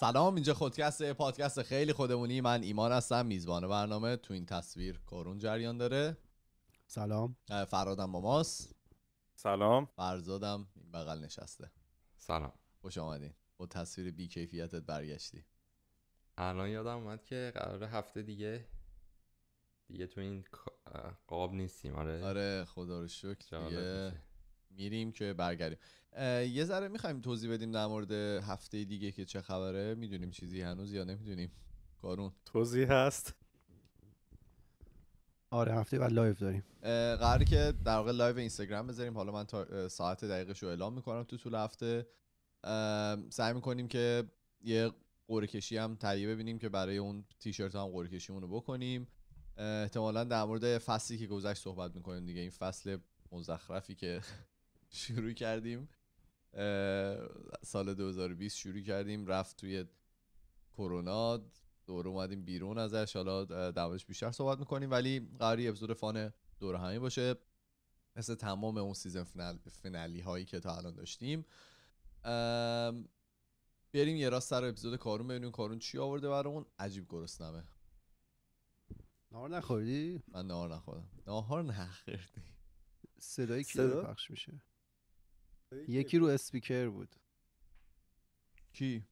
سلام اینجا خودکسته پادکست خیلی خودمونی من ایمان هستم میزبان برنامه تو این تصویر کارون جریان داره سلام فرادم با ماست سلام فرزادم این بغل نشسته سلام خوش آمدین با تصویر بی کیفیتت برگشتی الان یادم اومد که قرار هفته دیگه دیگه تو این قاب نیستیم آره آره خدا رو شکر میریم که برگردیم یه ذره میخوایم توضیح بدیم در مورد هفته دیگه که چه خبره میدونیم چیزی هنوز یا نمیدونیم کارون توضیح هست آره هفته بعد لایو داریم قراره که در واقع لایو اینستاگرام بذاریم حالا من تا ساعت دقیقش رو اعلام میکنم تو طول هفته سعی میکنیم که یه قرعه کشی هم تهیه ببینیم که برای اون تیشرت هم قرعه کشیمون رو بکنیم احتمالا در مورد فصلی که گذشت صحبت میکنیم دیگه این فصل مزخرفی که شروع کردیم سال 2020 شروع کردیم رفت توی کرونا دور اومدیم بیرون ازش حالا دوش بیشتر صحبت میکنیم ولی قراری اپیزود فان دور همی باشه مثل تمام اون سیزن هایی که تا الان داشتیم بریم یه راست سر اپیزود کارون ببینیم کارون چی آورده برامون عجیب گرسنمه نهار نخوردی؟ من نهار نخوردم نهار نخوردی صدای کی پخش میشه یکی رو اسپیکر بود کی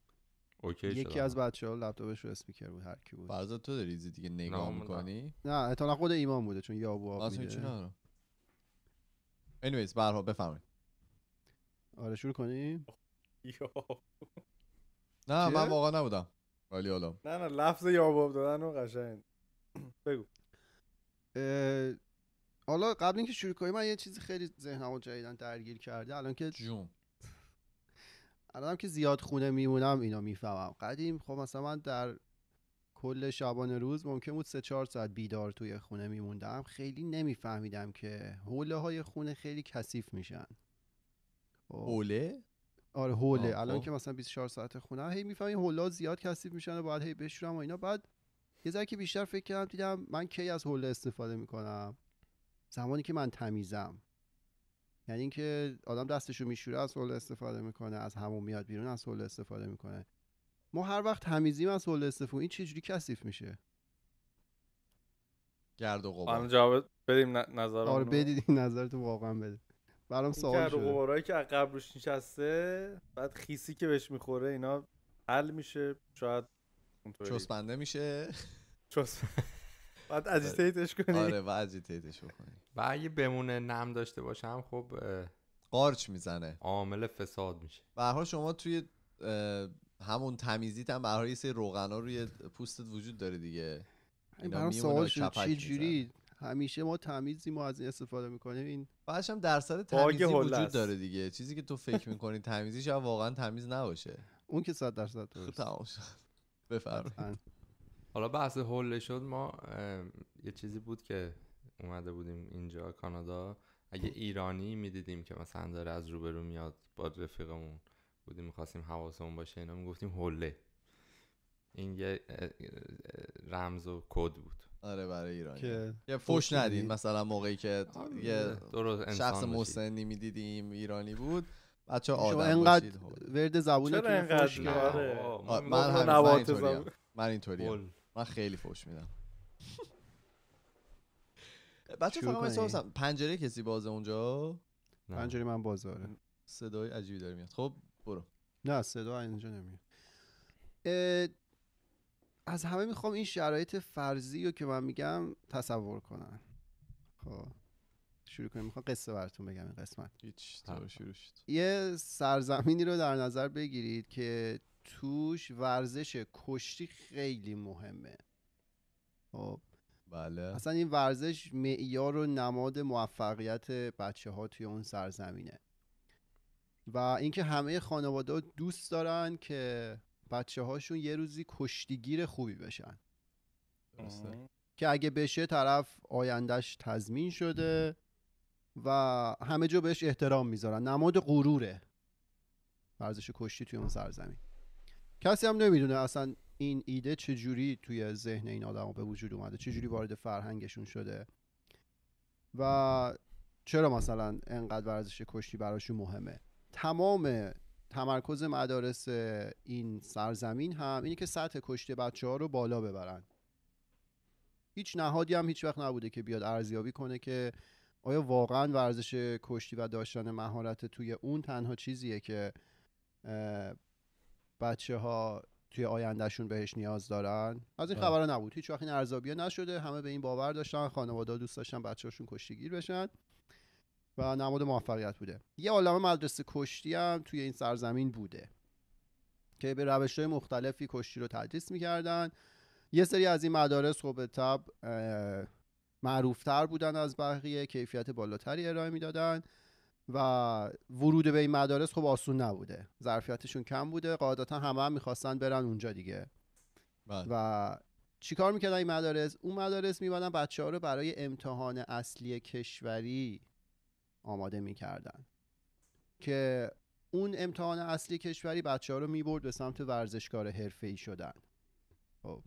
اوکی یکی از بچه ها لپتاپش رو اسپیکر بود هر کی بود فرضا تو داری دیگه نگاه میکنی نه اطلاق خود ایمان بوده چون یابو آب میده anyways برها بفرمایید آره شروع کنیم نه من واقعا نبودم ولی حالا نه نه لفظ یابو دادن رو قشنگ بگو حالا قبل اینکه شروع کنیم من یه چیزی خیلی ذهنمو جدیدن درگیر کرده الان که جون الان که زیاد خونه میمونم اینا میفهمم قدیم خب مثلا من در کل شبانه روز ممکن بود سه چهار ساعت بیدار توی خونه میموندم خیلی نمیفهمیدم که حوله های خونه خیلی کثیف میشن خب. حوله آره حوله خب. الان که مثلا 24 ساعت خونه هی میفهمی حوله زیاد کثیف میشن و هی بشورم و اینا بعد یه که بیشتر فکر کردم دیدم من کی از حوله استفاده میکنم زمانی که من تمیزم یعنی اینکه آدم دستشو میشوره از حوله استفاده میکنه از همون میاد بیرون از حوله استفاده میکنه ما هر وقت تمیزیم از حوله استفاده این جوری کثیف میشه گرد و غبار آره، جواب بدیم نظر آره بدید نظرتو واقعا بده برام سوال شده گرد و که عقب روش نشسته بعد خیسی که بهش میخوره اینا حل میشه شاید چسبنده میشه چسبنده بعد اجیتیتش کنی آره بعد اجیتیتش بکنی و اگه بمونه نم داشته هم خب قارچ میزنه عامل فساد میشه به حال شما توی همون تمیزیت هم برای یه سری روغنا روی پوستت وجود داره دیگه اینا سوال شد جوری همیشه ما تمیزی ما از این استفاده میکنیم این بعدش هم درصد تمیزی وجود داره دیگه چیزی که تو فکر میکنی تمیزیش شاید واقعا تمیز نباشه اون که 100 درصد درست بفرمایید حالا بحث هول شد ما یه چیزی بود که اومده بودیم اینجا کانادا اگه ایرانی میدیدیم که مثلا داره از روبرو میاد با رفیقمون بودیم میخواستیم حواسمون باشه اینا میگفتیم هله این یه رمز و کد بود آره برای ایرانی که یه فوش ندید مثلا موقعی که آره، یه شخص مسنی میدیدیم ایرانی بود بچه آدم انقدر ورد زبونتون فوش آره. من من من خیلی فوش میدم بچه فقط من پنجره کسی بازه اونجا پنجره من بازه آره صدای عجیبی داره میاد خب برو نه صدا اینجا نمیاد از همه میخوام این شرایط فرضی رو که من میگم تصور کنن خب شروع کنیم میخوام قصه براتون بگم این قسمت هیچ شروع شد یه سرزمینی رو در نظر بگیرید که توش ورزش کشتی خیلی مهمه خب بله اصلا این ورزش معیار و نماد موفقیت بچه ها توی اون سرزمینه و اینکه همه خانواده دوست دارن که بچه هاشون یه روزی کشتیگیر خوبی بشن که اگه بشه طرف آیندهش تضمین شده و همه جا بهش احترام میذارن نماد غروره ورزش کشتی توی اون سرزمین کسی هم نمیدونه اصلا این ایده چجوری توی ذهن این آدمو به وجود اومده چجوری وارد فرهنگشون شده و چرا مثلا انقدر ورزش کشتی براشون مهمه تمام تمرکز مدارس این سرزمین هم اینه که سطح کشتی بچه ها رو بالا ببرن هیچ نهادی هم هیچ وقت نبوده که بیاد ارزیابی کنه که آیا واقعا ورزش کشتی و داشتن مهارت توی اون تنها چیزیه که بچه ها توی آیندهشون بهش نیاز دارن از این خبرها نبود هیچ وقت این بیا نشده همه به این باور داشتن خانواده دوست داشتن بچه‌هاشون کشتیگیر بشن و نماد موفقیت بوده یه عالم مدرسه کشتی هم توی این سرزمین بوده که به روش های مختلفی کشتی رو تدریس میکردن یه سری از این مدارس خب تب معروفتر بودن از بقیه کیفیت بالاتری ارائه میدادن و ورود به این مدارس خب آسون نبوده ظرفیتشون کم بوده قاعدتا همه هم میخواستن برن اونجا دیگه بله. و چیکار میکردن این مدارس اون مدارس میبادن بچه ها رو برای امتحان اصلی کشوری آماده میکردن که اون امتحان اصلی کشوری بچه ها رو میبرد به سمت ورزشکار حرفه ای شدن خب.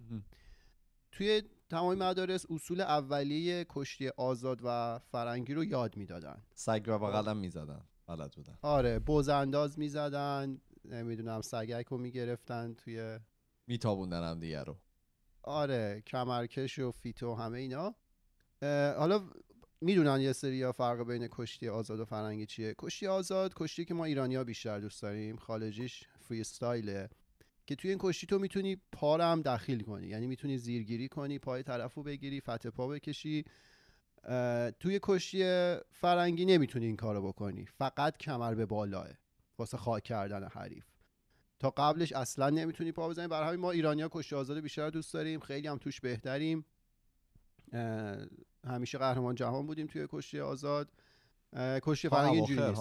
توی تمام مدارس اصول اولیه کشتی آزاد و فرنگی رو یاد میدادن سگ رو خب. قلم میزدن بلد بودن آره انداز میزدن نمیدونم سگک رو میگرفتن توی میتابوندن هم دیگه رو آره کمرکش و فیتو همه اینا حالا میدونن یه سری فرق بین کشتی آزاد و فرنگی چیه کشتی آزاد کشتی که ما ایرانیا بیشتر دوست داریم خالجیش فری استایله که توی این کشتی تو میتونی پا رو هم دخیل کنی یعنی میتونی زیرگیری کنی پای طرف رو بگیری فتح پا بکشی توی کشتی فرنگی نمیتونی این کارو بکنی فقط کمر به بالاه واسه خاک کردن حریف تا قبلش اصلا نمیتونی پا بزنی برای همین ما ایرانیا کشتی آزاد بیشتر دوست داریم خیلی هم توش بهتریم همیشه قهرمان جهان بودیم توی کشتی آزاد کشتی فرنگی اینجوری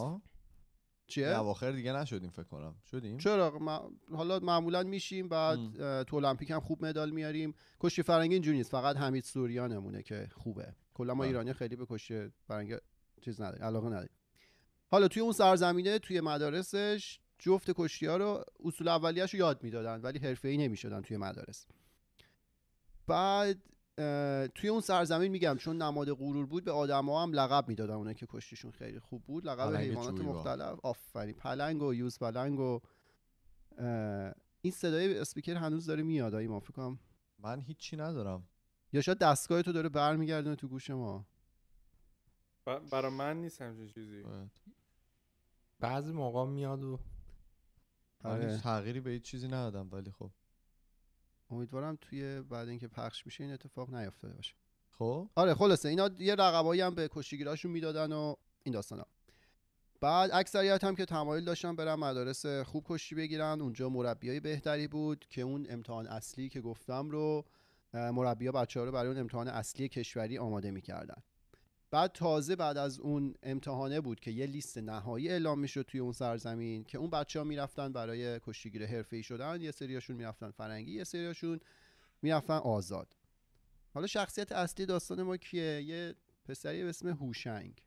چیه؟ آخر دیگه نشدیم فکر کنم شدیم چرا ما... حالا معمولا میشیم بعد تو المپیک هم خوب مدال میاریم کشتی فرنگی اینجوری نیست فقط حمید سوریانمونه که خوبه کلا ما بله. ایرانی خیلی به کشتی فرنگی چیز نداریم علاقه نداریم حالا توی اون سرزمینه توی مدارسش جفت کشتی ها رو اصول رو یاد میدادن ولی ای نمیشدن توی مدارس بعد توی اون سرزمین میگم چون نماد غرور بود به ها هم لقب میدادن اونایی که کشتیشون خیلی خوب بود لقب حیوانات مختلف آفرین پلنگ و یوز پلنگ و این صدای اسپیکر هنوز داره میاد آیم من هیچی ندارم یا شاید دستگاه تو داره برمیگردونه تو گوش ما برا من نیست همچین چیزی آره. بعضی موقع میاد و آره. تغییری به هیچ چیزی ندادم ولی خب امیدوارم توی بعد اینکه پخش میشه این اتفاق نیافتاده باشه خب آره خلاصه اینا یه رقبایی هم به کشتیگیراشون میدادن و این داستانا بعد اکثریت هم که تمایل داشتن برن مدارس خوب کشتی بگیرن اونجا مربیای بهتری بود که اون امتحان اصلی که گفتم رو مربیا بچه ها رو برای اون امتحان اصلی کشوری آماده میکردن بعد تازه بعد از اون امتحانه بود که یه لیست نهایی اعلام میشد توی اون سرزمین که اون بچه ها میرفتن برای کشتیگیر ای شدن یه سریاشون میرفتن فرنگی یه سریاشون میرفتن آزاد حالا شخصیت اصلی داستان ما کیه یه پسری به اسم هوشنگ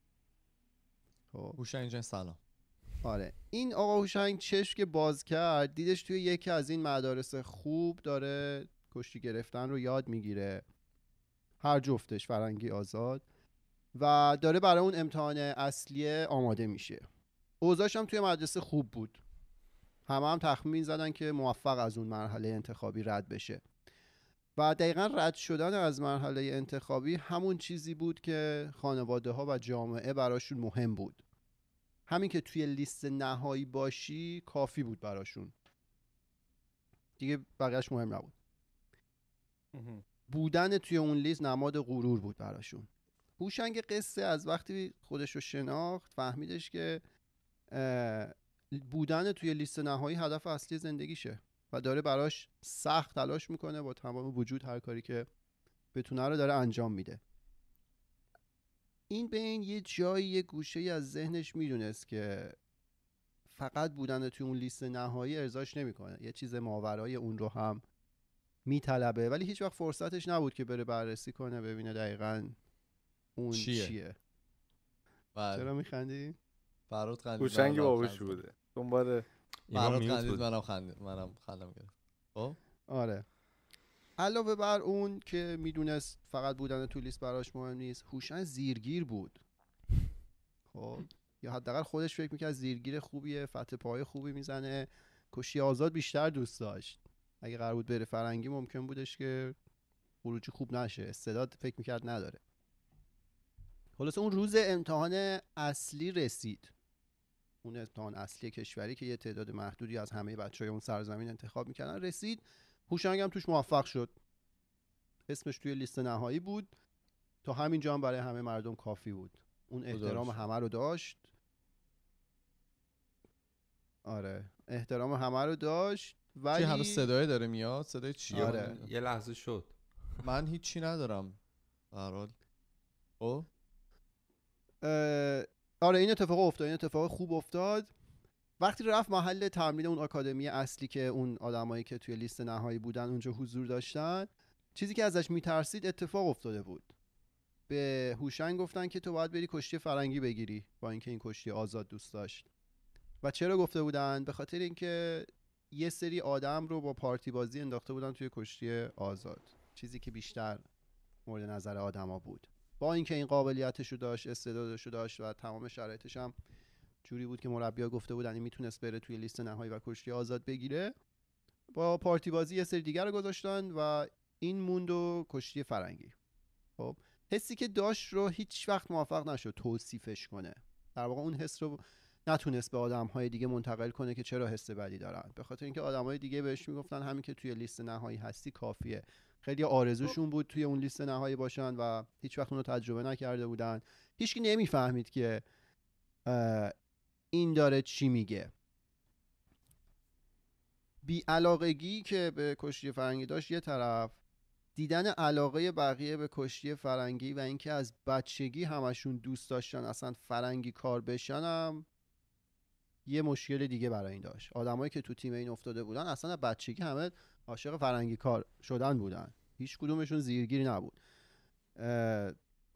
خب. هوشنگ جان سلام آره این آقا هوشنگ چشم که باز کرد دیدش توی یکی از این مدارس خوب داره کشتی گرفتن رو یاد میگیره هر جفتش فرنگی آزاد و داره برای اون امتحان اصلی آماده میشه اوضاعش هم توی مدرسه خوب بود همه هم تخمین زدن که موفق از اون مرحله انتخابی رد بشه و دقیقا رد شدن از مرحله انتخابی همون چیزی بود که خانواده ها و جامعه براشون مهم بود همین که توی لیست نهایی باشی کافی بود براشون دیگه بقیهش مهم نبود بودن توی اون لیست نماد غرور بود براشون هوشنگ قصه از وقتی خودش رو شناخت فهمیدش که بودن توی لیست نهایی هدف اصلی زندگیشه و داره براش سخت تلاش میکنه با تمام وجود هر کاری که بتونه رو داره انجام میده این بین یه جایی یه گوشه از ذهنش میدونست که فقط بودن توی اون لیست نهایی ارزاش نمیکنه یه چیز ماورای اون رو هم میطلبه ولی هیچ وقت فرصتش نبود که بره بررسی کنه ببینه دقیقا اون چیه, چیه؟ بله. چرا میخندی؟ فراد خندید کوچنگ بابش بوده دنبال فراد خندید منم خندید منم خندم گرفت خب؟ آره علاوه بر اون که میدونست فقط بودن تو لیست براش مهم نیست هوشنگ زیرگیر بود خب یا حداقل خودش فکر میکرد زیرگیر خوبیه فتح پای خوبی میزنه کشی آزاد بیشتر دوست داشت اگه قرار بود بره فرنگی ممکن بودش که خروجی خوب نشه استعداد فکر میکرد نداره خلاصه اون روز امتحان اصلی رسید اون امتحان اصلی کشوری که یه تعداد محدودی از همه بچه های اون سرزمین انتخاب میکنن رسید هوشنگ هم توش موفق شد اسمش توی لیست نهایی بود تا همینجا هم برای همه مردم کافی بود اون احترام همه رو داشت آره احترام همه رو داشت ولی همه صدای داره میاد صدای چی آره. یه لحظه شد من هیچی ندارم به خب؟ آره این اتفاق افتاد این اتفاق خوب افتاد وقتی رفت محل تمرین اون آکادمی اصلی که اون آدمایی که توی لیست نهایی بودن اونجا حضور داشتن چیزی که ازش میترسید اتفاق افتاده بود به هوشنگ گفتن که تو باید بری کشتی فرنگی بگیری با اینکه این کشتی آزاد دوست داشت و چرا گفته بودن به خاطر اینکه یه سری آدم رو با پارتی بازی انداخته بودن توی کشتی آزاد چیزی که بیشتر مورد نظر آدما بود با اینکه این قابلیتش رو داشت استعدادش رو داشت و تمام شرایطش هم جوری بود که مربیا گفته بودن این میتونست بره توی لیست نهایی و کشتی آزاد بگیره با پارتی بازی یه سری دیگر رو گذاشتن و این موند و کشتی فرنگی خب حسی که داشت رو هیچ وقت موفق نشد توصیفش کنه در واقع اون حس رو نتونست به آدم های دیگه منتقل کنه که چرا حس بدی دارن به خاطر اینکه آدم های دیگه بهش میگفتن همین که توی لیست نهایی هستی کافیه خیلی آرزوشون بود توی اون لیست نهایی باشن و هیچ وقت اون رو تجربه نکرده بودن هیچکی نمیفهمید که این داره چی میگه بیعلاقگی که به کشتی فرنگی داشت یه طرف دیدن علاقه بقیه به کشتی فرنگی و اینکه از بچگی همشون دوست داشتن اصلا فرنگی کار بشنم یه مشکل دیگه برای این داشت آدمایی که تو تیم این افتاده بودن اصلا بچگی همه عاشق فرنگی کار شدن بودن هیچ کدومشون زیرگیری نبود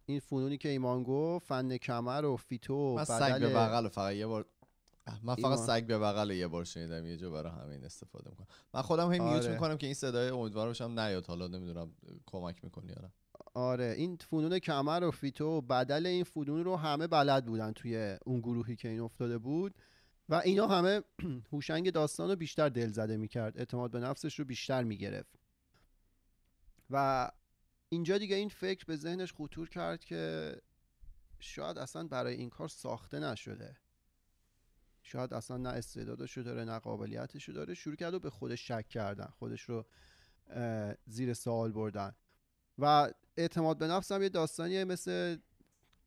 این فنونی که ایمان گفت فن کمر و فیتو من سگ به بغل فقط یه بار من فقط سگ به بغل یه بار شنیدم یه جو برای همین استفاده میکنم من خودم هم میکنم آره. که این صدای امیدوار باشم نیاد حالا نمیدونم کمک میکنی یا آره این فنون کمر و فیتو بدل این فنون رو همه بلد بودن توی اون گروهی که این افتاده بود و اینا همه هوشنگ داستان رو بیشتر دل زده میکرد اعتماد به نفسش رو بیشتر میگرفت و اینجا دیگه این فکر به ذهنش خطور کرد که شاید اصلا برای این کار ساخته نشده شاید اصلا نه استعدادش رو داره نه قابلیتش رو داره شروع کرد و به خودش شک کردن خودش رو زیر سوال بردن و اعتماد به نفس هم یه داستانیه مثل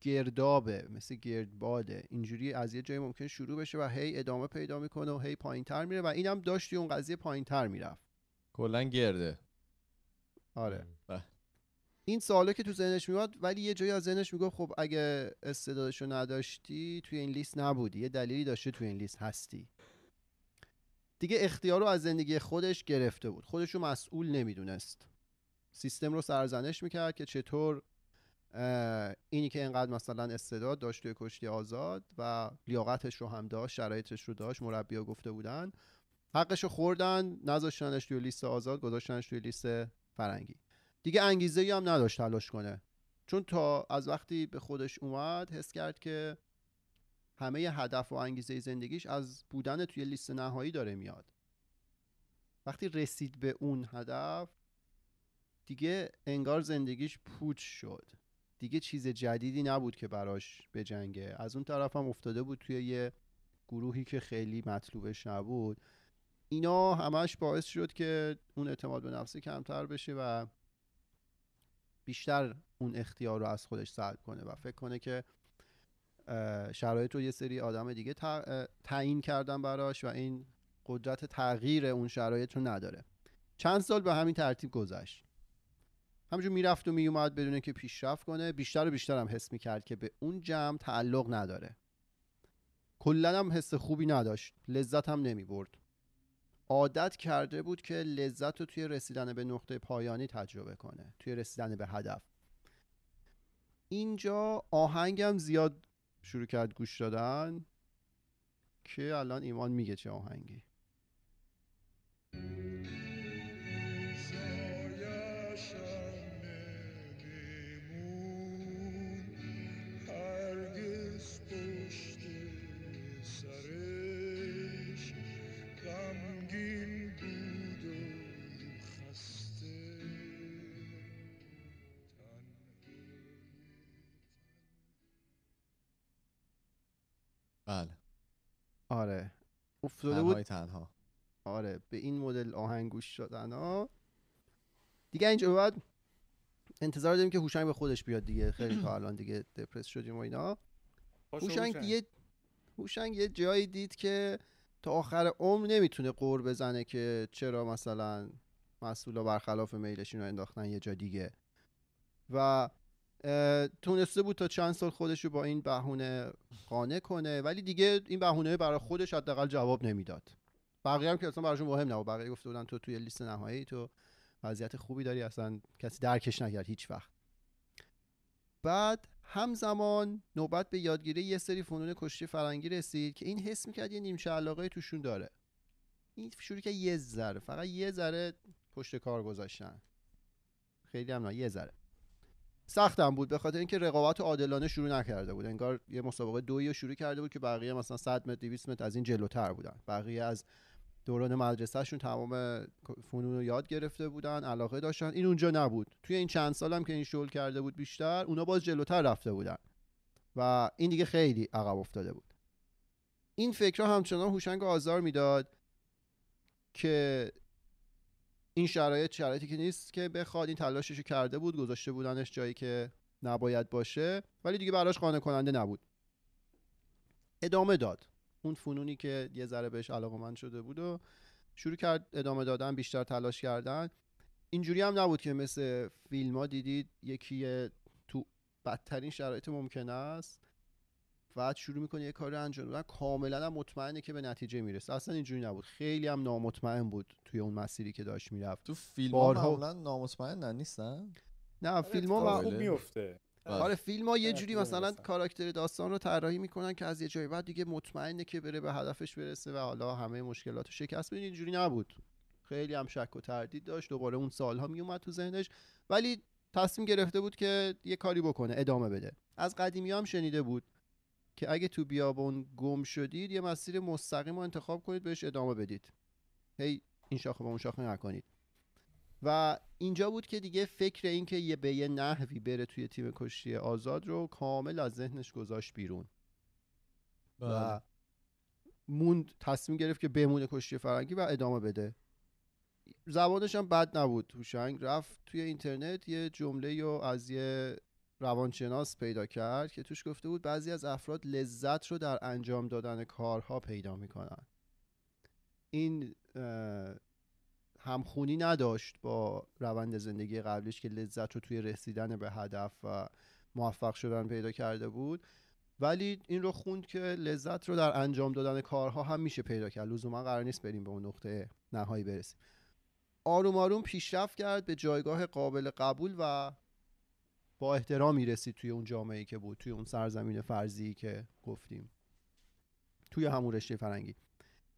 گردابه مثل گردباده اینجوری از یه جایی ممکن شروع بشه و هی ادامه پیدا میکنه و هی پایین تر میره و اینم داشتی اون قضیه پایین تر میرفت کلا گرده آره بله. این سوالا که تو ذهنش میاد ولی یه جایی از ذهنش میگفت خب اگه استعدادش رو نداشتی توی این لیست نبودی یه دلیلی داشته توی این لیست هستی دیگه اختیار رو از زندگی خودش گرفته بود خودش رو مسئول نمیدونست سیستم رو سرزنش میکرد که چطور اینی که انقدر مثلا استعداد داشت توی کشتی آزاد و لیاقتش رو هم داشت شرایطش رو داشت مربیا گفته بودن حقش رو خوردن نذاشتنش توی لیست آزاد گذاشتنش توی لیست فرنگی دیگه انگیزه ای هم نداشت تلاش کنه چون تا از وقتی به خودش اومد حس کرد که همه هدف و انگیزه زندگیش از بودن توی لیست نهایی داره میاد وقتی رسید به اون هدف دیگه انگار زندگیش پوچ شد دیگه چیز جدیدی نبود که براش بجنگه از اون طرف هم افتاده بود توی یه گروهی که خیلی مطلوبش نبود اینا همش باعث شد که اون اعتماد به نفسی کمتر بشه و بیشتر اون اختیار رو از خودش سلب کنه و فکر کنه که شرایط رو یه سری آدم دیگه تعیین کردن براش و این قدرت تغییر اون شرایط رو نداره چند سال به همین ترتیب گذشت همینجور میرفت و میومد بدون که پیشرفت کنه بیشتر و بیشتر هم حس میکرد که به اون جمع تعلق نداره کلا هم حس خوبی نداشت لذت هم نمیبرد عادت کرده بود که لذت رو توی رسیدن به نقطه پایانی تجربه کنه توی رسیدن به هدف اینجا آهنگم زیاد شروع کرد گوش دادن که الان ایمان میگه چه آهنگی تنها آره به این مدل آهنگوش شدن ها دیگه اینجا بعد انتظار داریم که هوشنگ به خودش بیاد دیگه خیلی تا الان دیگه دپرس شدیم و اینا هوشنگ یه هوشنگ یه جایی دید که تا آخر عمر نمیتونه قور بزنه که چرا مثلا مسئولا برخلاف میلش اینو انداختن یه جا دیگه و تونسته بود تا چند سال خودش رو با این بهونه قانع کنه ولی دیگه این بهونه برای خودش حداقل جواب نمیداد بقیه هم که اصلا براشون مهم نبود بقیه گفته بودن تو توی لیست نهایی تو وضعیت خوبی داری اصلا کسی درکش نکرد هیچ وقت بعد همزمان نوبت به یادگیری یه سری فنون کشتی فرنگی رسید که این حس میکرد یه نیمچه علاقه توشون داره این شروع که یه ذره فقط یه ذره پشت کار گذاشتن خیلی هم نه یه ذره سختم بود به خاطر اینکه رقابت عادلانه شروع نکرده بود انگار یه مسابقه دویی رو شروع کرده بود که بقیه مثلا 100 متر 200 متر از این جلوتر بودن بقیه از دوران مدرسهشون تمام فنون رو یاد گرفته بودن علاقه داشتن این اونجا نبود توی این چند سالم که این شغل کرده بود بیشتر اونا باز جلوتر رفته بودن و این دیگه خیلی عقب افتاده بود این فکرها همچنان هوشنگ آزار میداد که این شرایط شرایطی که نیست که بخواد این تلاشش رو کرده بود گذاشته بودنش جایی که نباید باشه ولی دیگه براش قانع کننده نبود ادامه داد اون فنونی که یه ذره بهش علاقمند شده بود و شروع کرد ادامه دادن بیشتر تلاش کردن اینجوری هم نبود که مثل فیلم ها دیدید یکی تو بدترین شرایط ممکن است بعد شروع میکنه یه کاری انجام دادن کاملا مطمئنه که به نتیجه میرسه اصلا اینجوری نبود خیلی هم نامطمئن بود توی اون مسیری که داشت میرفت تو فیلم بارها... نامطمئن نیستن نه فیلم ها میفته آره فیلم ها بله. آره، یه جوری مثلا کاراکتر داستان رو طراحی میکنن که از یه جای بعد دیگه مطمئنه که بره به هدفش برسه و حالا همه مشکلات رو شکست بده اینجوری نبود خیلی هم شک و تردید داشت دوباره اون سالها میومد تو ذهنش ولی تصمیم گرفته بود که یه کاری بکنه ادامه بده از قدیمی هم شنیده بود که اگه تو بیابون گم شدید یه مسیر مستقیم رو انتخاب کنید بهش ادامه بدید هی hey, این شاخه به اون شاخه نکنید و اینجا بود که دیگه فکر اینکه یه به یه نحوی بره توی تیم کشتی آزاد رو کامل از ذهنش گذاشت بیرون و بله. موند تصمیم گرفت که بمونه کشتی فرنگی و ادامه بده زبانش هم بد نبود هوشنگ رفت توی اینترنت یه جمله یا از یه روانشناس پیدا کرد که توش گفته بود بعضی از افراد لذت رو در انجام دادن کارها پیدا میکنن این همخونی نداشت با روند زندگی قبلیش که لذت رو توی رسیدن به هدف و موفق شدن پیدا کرده بود ولی این رو خوند که لذت رو در انجام دادن کارها هم میشه پیدا کرد لزوما قرار نیست بریم به اون نقطه نهایی برسیم آروم آروم پیشرفت کرد به جایگاه قابل قبول و با احترامی رسید توی اون جامعه که بود توی اون سرزمین فرضی که گفتیم توی همون رشته فرنگی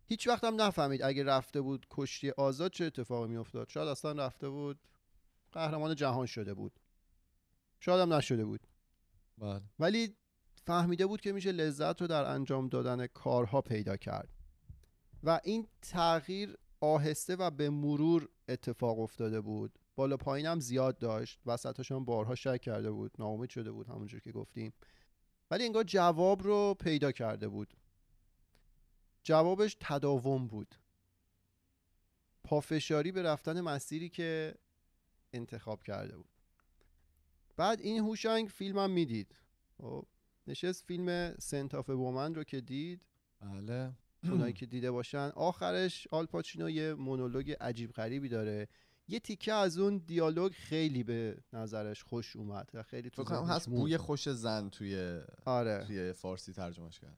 هیچ وقت هم نفهمید اگه رفته بود کشتی آزاد چه اتفاقی میافتاد شاید اصلا رفته بود قهرمان جهان شده بود شاید هم نشده بود بله. ولی فهمیده بود که میشه لذت رو در انجام دادن کارها پیدا کرد و این تغییر آهسته و به مرور اتفاق افتاده بود بالا پایینم زیاد داشت وسطاشون بارها شک کرده بود ناامید شده بود همونجور که گفتیم ولی انگار جواب رو پیدا کرده بود جوابش تداوم بود پافشاری به رفتن مسیری که انتخاب کرده بود بعد این هوشنگ هم میدید خب، نشست فیلم سنت سنتاف بومن رو که دید بله اونایی که دیده باشن آخرش آلپاچینو یه مونولوگ عجیب غریبی داره یه تیکه از اون دیالوگ خیلی به نظرش خوش اومد و خیلی تو هست بوی خوش زن توی آره. توی فارسی ترجمهش کرد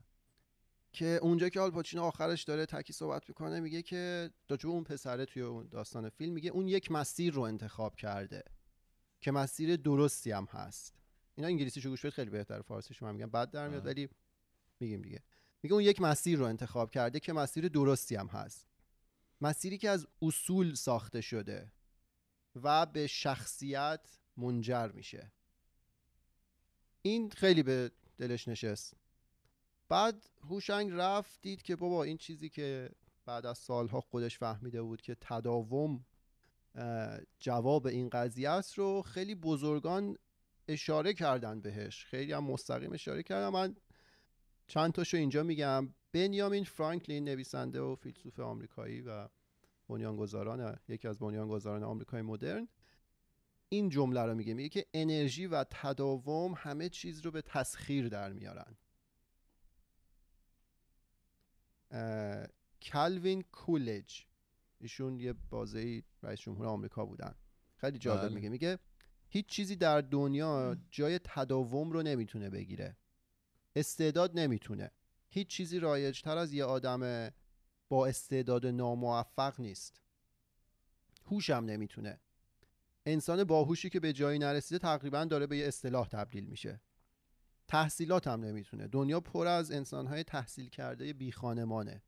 که اونجا که آلپاچینو آخرش داره تکی صحبت میکنه میگه که راجب اون پسره توی اون داستان فیلم میگه اون یک مسیر رو انتخاب کرده که مسیر درستی هم هست اینا انگلیسی شو گوش بود خیلی بهتر فارسی شما میگم بعد در میاد آره. ولی میگیم دیگه میگه اون یک مسیر رو انتخاب کرده که مسیر درستی هم هست مسیری که از اصول ساخته شده و به شخصیت منجر میشه این خیلی به دلش نشست بعد هوشنگ رفت دید که بابا این چیزی که بعد از سالها خودش فهمیده بود که تداوم جواب این قضیه است رو خیلی بزرگان اشاره کردن بهش خیلی هم مستقیم اشاره کردن من چند تاشو اینجا میگم بنیامین فرانکلین نویسنده و فیلسوف آمریکایی و بنیانگذاران یکی از بنیانگذاران آمریکای مدرن این جمله رو میگه میگه که انرژی و تداوم همه چیز رو به تسخیر در میارن کلوین کولج ایشون یه بازه رئیس جمهور آمریکا بودن خیلی جالب بله. میگه میگه هیچ چیزی در دنیا جای تداوم رو نمیتونه بگیره استعداد نمیتونه هیچ چیزی رایجتر از یه آدم با استعداد ناموفق نیست هوشم نمیتونه انسان باهوشی که به جایی نرسیده تقریبا داره به یه اصطلاح تبدیل میشه تحصیلات هم نمیتونه دنیا پر از انسانهای تحصیل کرده بیخانمانه.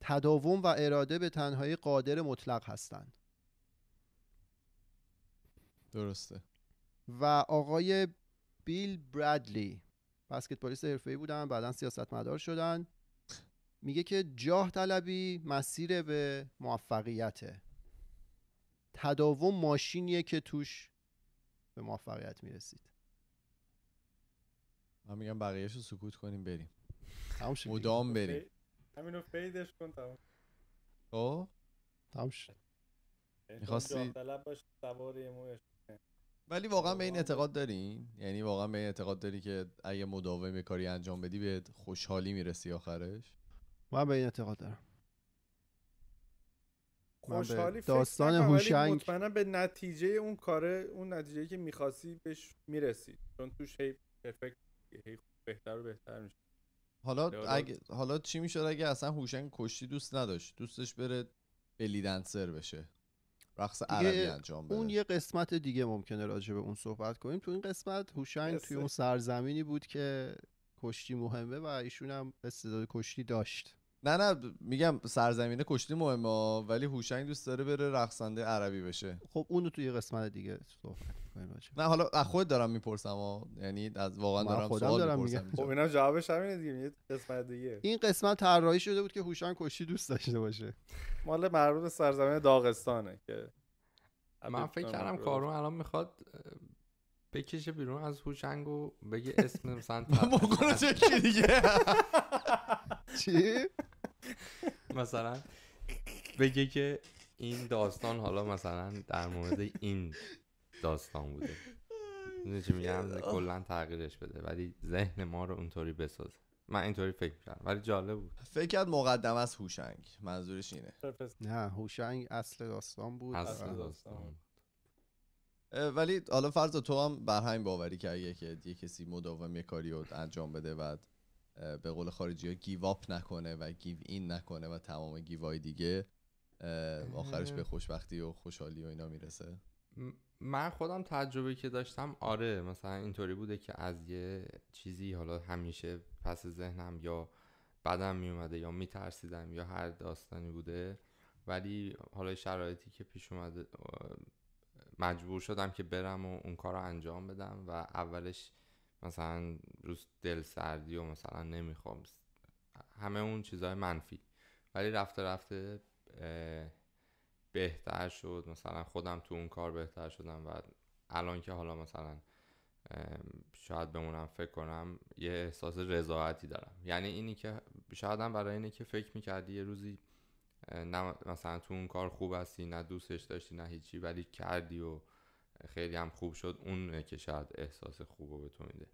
تداوم و اراده به تنهایی قادر مطلق هستند درسته و آقای بیل برادلی بسکتبالیست حرفه‌ای بودن بعدا سیاستمدار شدن میگه که جاه طلبی مسیر به موفقیته تداوم ماشینیه که توش به موفقیت میرسید من میگم بقیهش رو سکوت کنیم بریم مدام خب، بریم رو فیدش کن تمام خب تمام شد یعنی میخواستی ولی واقعا به این اعتقاد دارین یعنی واقعا به این اعتقاد داری که اگه مداوم کاری انجام بدی به خوشحالی میرسی آخرش من به این اعتقاد دارم خوشحالی داستان هوشنگ مطمئنا به نتیجه اون کاره اون نتیجه که میخواستی بهش میرسی چون توش هی افکت هی بهتر و بهتر میشه حالا اگه حالا چی میشد اگه اصلا هوشنگ کشتی دوست نداشت دوستش بره بلی دنسر بشه رقص عربی انجام بده اون یه قسمت دیگه ممکنه راجع به اون صحبت کنیم تو این قسمت هوشنگ توی اون سرزمینی بود که کشتی مهمه و ایشون هم استعداد کشتی داشت نه نه میگم سرزمینه کشتی مهمه ولی هوشنگ دوست داره بره رقصنده عربی بشه خب اونو یه قسمت دیگه صحبت نه حالا از خود دارم میپرسم یعنی از واقعا دارم سوال میپرسم خب اینا جوابش همینه دیگه قسمت دیگه این قسمت طراحی شده بود که هوشنگ کشتی دوست داشته باشه مال مربوط سرزمین داغستانه که من فکر کردم کارون الان میخواد بکشه بیرون از هوشنگ و بگه اسم مثلا چه چی دیگه چی؟ مثلا بگه که این داستان حالا مثلا در مورد این داستان بوده میدونی چی میگم تغییرش بده ولی ذهن ما رو اونطوری بسازه من اینطوری فکر کردم ولی جالب بود فکر کرد مقدم از هوشنگ منظورش اینه نه هوشنگ اصل داستان بود اصل آره. داستان ولی حالا فرض تو هم بر همین باوری که اگه که یه کسی مداوم یه کاری رو انجام بده و به قول خارجی ها گیو اپ نکنه و گیو این نکنه و تمام گیوای دیگه آخرش به خوشبختی و خوشحالی و اینا میرسه من خودم تجربه که داشتم آره مثلا اینطوری بوده که از یه چیزی حالا همیشه پس ذهنم یا بدم میومده یا میترسیدم یا هر داستانی بوده ولی حالا شرایطی که پیش اومده مجبور شدم که برم و اون کار رو انجام بدم و اولش مثلا روز دل سردی و مثلا نمیخوام همه اون چیزهای منفی ولی رفته رفته بهتر شد مثلا خودم تو اون کار بهتر شدم و الان که حالا مثلا شاید بمونم فکر کنم یه احساس رضایتی دارم یعنی اینی که شاید برای اینه که فکر میکردی یه روزی نه مثلا تو اون کار خوب هستی نه دوستش داشتی نه هیچی ولی کردی و خیلی هم خوب شد اون که شاید احساس خوب رو به تو میده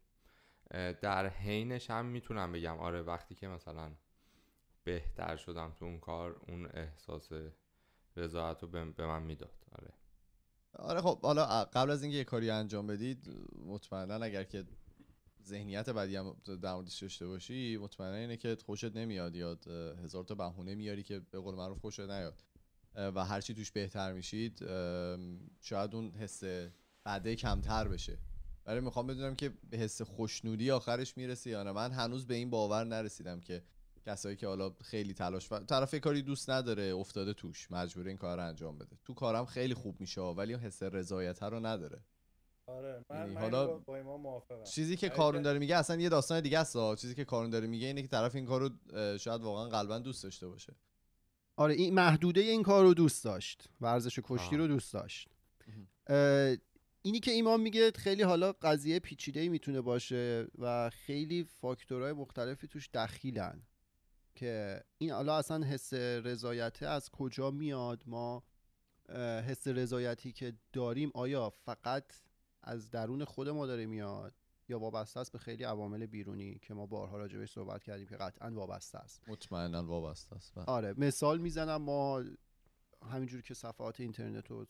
در حینش هم میتونم بگم آره وقتی که مثلا بهتر شدم تو اون کار اون احساس رضایت رو به من میداد آره آره خب حالا قبل از اینکه یه کاری انجام بدید مطمئنا اگر که ذهنیت بدی هم در موردش داشته باشی مطمئنا اینه که خوشت نمیاد یاد هزار تا بهونه میاری که به قول معروف خوشت نیاد و هرچی توش بهتر میشید شاید اون حس بده کمتر بشه ولی میخوام بدونم که به حس خوشنودی آخرش میرسه یا نه من هنوز به این باور نرسیدم که کسایی که حالا خیلی تلاش و طرف کاری دوست نداره افتاده توش مجبور این کار رو انجام بده تو کارم خیلی خوب میشه ولی حس رضایت رو نداره آره یعنی من, حالا با, موافقم چیزی که یعنی کارون داره میگه اصلا یه داستان دیگه است چیزی که کارون داره میگه اینه که طرف این کارو شاید واقعا قلبا دوست داشته باشه آره این محدوده این کارو دوست داشت ورزش کشتی رو دوست داشت اینی که ایمان میگه خیلی حالا قضیه پیچیده ای میتونه باشه و خیلی فاکتورهای مختلفی توش دخیلن که این حالا اصلا حس رضایته از کجا میاد ما حس رضایتی که داریم آیا فقط از درون خود ما داره میاد یا وابسته است به خیلی عوامل بیرونی که ما بارها راجبش صحبت کردیم که قطعا وابسته است مطمئنا وابسته است بله. آره مثال میزنم ما همینجور که صفحات اینترنت و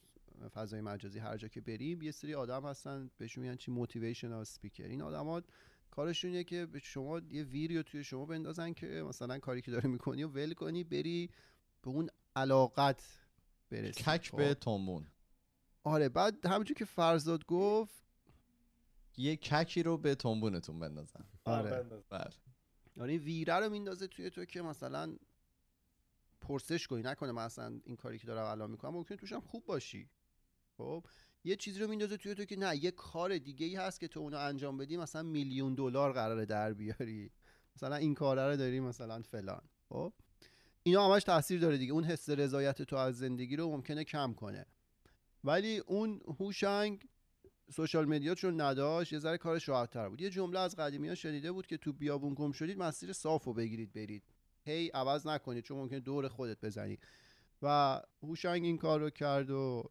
فضای مجازی هر جا که بریم یه سری آدم هستن بهشون میگن چی موتیویشنال اسپیکر این آدما کارشونه که به شما یه ویدیو توی شما بندازن که مثلا کاری که داری میکنی و ول کنی بری به اون علاقت برسی کک خب؟ به تنبون آره بعد همینجور که فرزاد گفت یه ککی رو به تنبونتون بندازن آره بله آره ویره رو میندازه توی تو که مثلا پرسش کنی نکنه من اصلا این کاری که دارم الان میکنم ممکنه توشم خوب باشی خب یه چیزی رو میندازه توی تو که نه یه کار دیگه ای هست که تو اونو انجام بدی مثلا میلیون دلار قراره در بیاری مثلا این کار رو داری مثلا فلان خب اینا همش تاثیر داره دیگه اون حس رضایت تو از زندگی رو ممکنه کم کنه ولی اون هوشنگ سوشال چون نداشت یه ذره کارش راحت‌تر بود یه جمله از ها شنیده بود که تو بیابون گم شدید مسیر صافو بگیرید برید هی عوض نکنید چون ممکنه دور خودت بزنی و هوشنگ این کار رو کرد و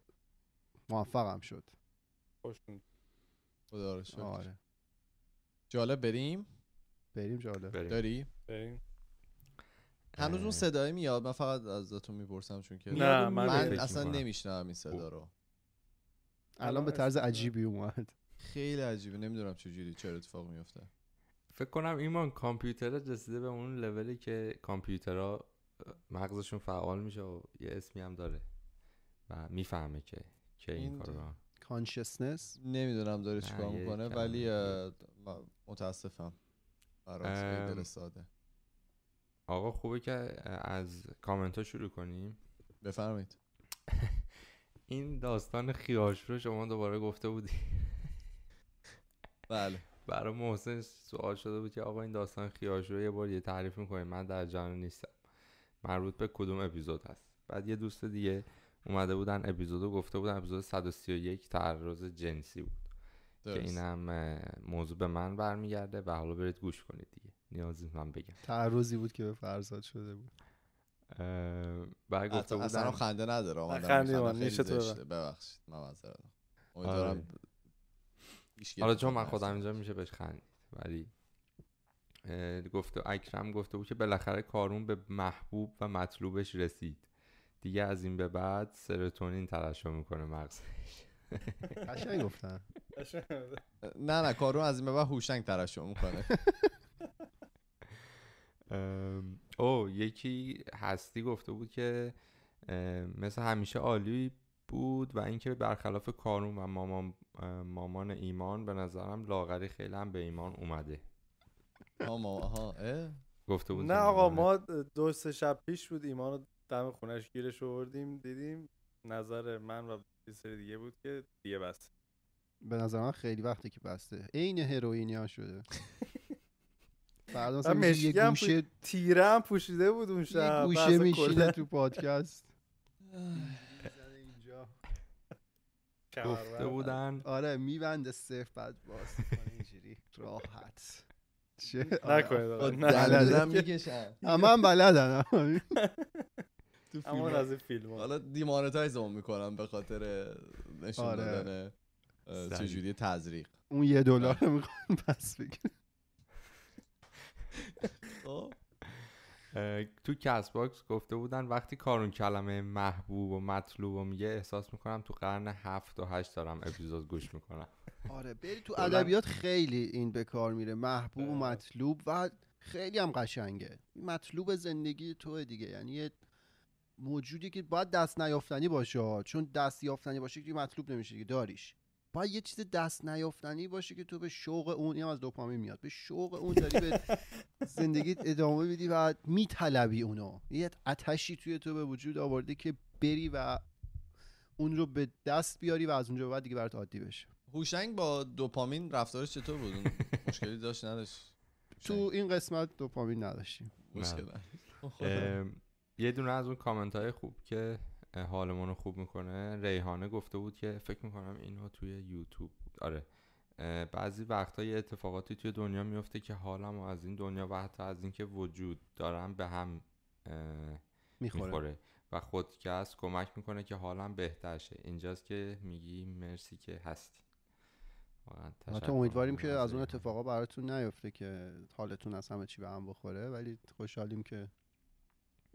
موفقم شد خوشون خدا آره جالب بریم بریم جالب داری بریم هنوز اون صدای میاد من فقط از ازتون میپرسم چون که نه من, من اصلا نمیشنم این صدا رو الان به طرز عجیبی اومد خیلی عجیبه نمیدونم چجوری چرا اتفاق میفته فکر کنم ایمان کامپیوتر رسیده به اون لولی که کامپیوترها مغزشون فعال میشه و یه اسمی هم داره و میفهمه که که این, کارو کانشسنس نمیدونم داره چیکار میکنه ولی متاسفم برای دل ساده آقا خوبه که از کامنت ها شروع کنیم بفرمایید این داستان خیاش رو شما دوباره گفته بودی بله برای محسن سوال شده بود که آقا این داستان خیاش رو یه بار یه تعریف میکنیم من در جان نیستم مربوط به کدوم اپیزود هست بعد یه دوست دیگه اومده بودن رو گفته بودن اپیزود 131 تعرض جنسی بود درست. که اینم موضوع به من برمیگرده و حالا برید گوش کنید دیگه نیازی من بگم تعرضی بود که به فرزاد شده بود برگفته بودن اصلا خنده نداره خنده نیشه تو ببخشید من معذرت امیدوارم آره. حالا چون من خودم اینجا میشه بهش خندید ولی گفته اکرم گفته بود که بالاخره کارون به محبوب و مطلوبش رسید دیگه از این به بعد سرتونین ترشح میکنه مغزش قشنگ گفتن نه نه کارون از این به بعد هوشنگ ترشح میکنه او یکی هستی گفته بود که مثل همیشه عالی بود و اینکه برخلاف کارون و مامان, مامان ایمان به نظرم لاغری خیلی هم به ایمان اومده آما ها گفته بود نه آقا ما دو سه شب پیش بود ایمانو دم خونش گیرش آوردیم دیدیم نظر من و یه سری دیگه بود که دیگه بسته به نظر من خیلی وقتی که بسته عین هروئینیا شده فردا مثلا یه گوشه تیره هم پوشیده بود اون شب یه گوشه میشینه تو پادکست گفته بودن آره میبنده صرف بعد باز اینجوری راحت نکنه آره. من همه هم بلدن همون از این فیلم حالا دیمانتایز اون میکنم به خاطر نشون آره. دادن چجوری تزریق اون یه دلار میخوام میخوان پس بگیرم خب. تو کس باکس گفته بودن وقتی کارون کلمه محبوب و مطلوب و میگه احساس میکنم تو قرن هفت و هشت دارم اپیزود گوش میکنم آره بری تو ادبیات خیلی این به کار میره محبوب و مطلوب و خیلی هم قشنگه مطلوب زندگی تو دیگه یعنی یه موجودی که باید دست نیافتنی باشه چون دست یافتنی باشه که مطلوب نمیشه که داریش باید یه چیز دست نیافتنی باشه که تو به شوق اون هم از دوپامین میاد به شوق اون داری به زندگیت ادامه میدی و میطلبی اونو یه اتشی توی تو به وجود آورده که بری و اون رو به دست بیاری و از اونجا بعد دیگه برات عادی بشه هوشنگ با دوپامین رفتارش چطور بود مشکلی داشت نداشت تو این قسمت دوپامین نداشتیم بله. یه دونه از اون کامنت های خوب که حالمون رو خوب میکنه ریحانه گفته بود که فکر میکنم اینها توی یوتیوب آره بعضی وقتا یه اتفاقاتی توی دنیا میفته که حالم و از این دنیا و حتی از اینکه وجود دارم به هم میخوره, میخوره. و از کمک میکنه که حالم بهتر شه اینجاست که میگی مرسی که هستی تو امیدواریم که از اون اتفاقا براتون نیفته که حالتون از همه چی به هم بخوره ولی خوشحالیم که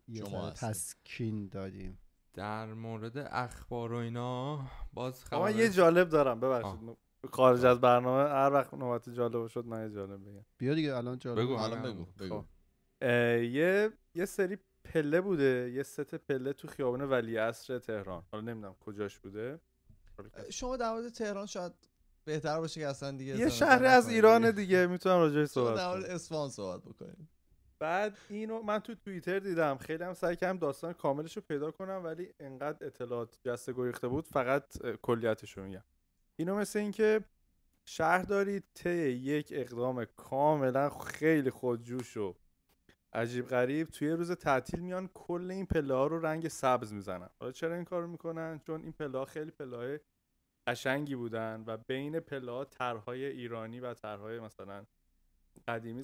یه تسکین دادیم در مورد اخبار و اینا باز خبر یه جالب دارم ببخشید خارج از برنامه هر وقت نوبت جالب شد من یه جالب بگم بیا دیگه الان جالب بگو الان بگو, خب. بگو. یه یه سری پله بوده یه ست پله تو خیابان ولی اصر تهران حالا نمیدونم کجاش بوده شما در مورد تهران شاید بهتر باشه که اصلا دیگه یه شهر از ایران دیگه میتونم راجعش صحبت کنم در مورد اصفهان صحبت بکنیم بعد اینو من تو توییتر دیدم خیلی هم سعی کردم داستان کاملش رو پیدا کنم ولی انقدر اطلاعات جسته گریخته بود فقط کلیتش رو میگم اینو مثل اینکه شهرداری ته یک اقدام کاملا خیلی خودجوش و عجیب غریب توی روز تعطیل میان کل این پله ها رو رنگ سبز میزنن حالا چرا این کارو میکنن چون این پله خیلی پله قشنگی بودن و بین پله ها طرحهای ایرانی و طرحهای مثلا قدیمی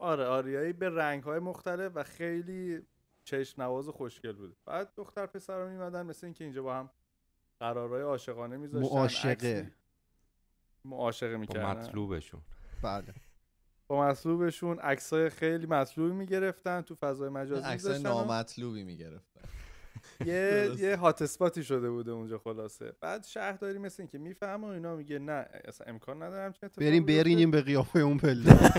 آره آریایی به رنگ های مختلف و خیلی چشم نواز و خوشگل بود بعد دختر پسر میمدن مثل اینکه اینجا با هم قرارهای عاشقانه میذاشتن معاشقه معاشقه میکردن با مطلوبشون بله با مطلوبشون عکسای خیلی مطلوبی میگرفتن تو فضای مجازی عکسای نامطلوبی میگرفتن یه یه هات اسپاتی شده بوده اونجا خلاصه بعد شهرداری مثل اینکه میفهمه و اینا میگه نه اصلا امکان نداره بریم برینیم به قیافه اون پله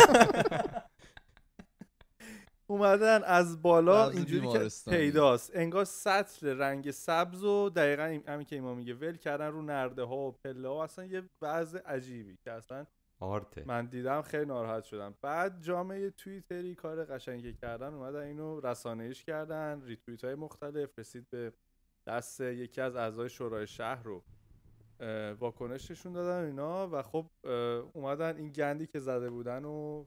اومدن از بالا اینجوری که پیداست انگار سطل رنگ سبز و دقیقا همین که ایما میگه ول کردن رو نرده ها و پله ها اصلا یه وضع عجیبی که اصلا آرته من دیدم خیلی ناراحت شدم بعد جامعه توییتری کار قشنگی کردن اومدن اینو رسانهش کردن ریتویت های مختلف رسید به دست یکی از اعضای شورای شهر رو واکنششون دادن اینا و خب اومدن این گندی که زده بودن و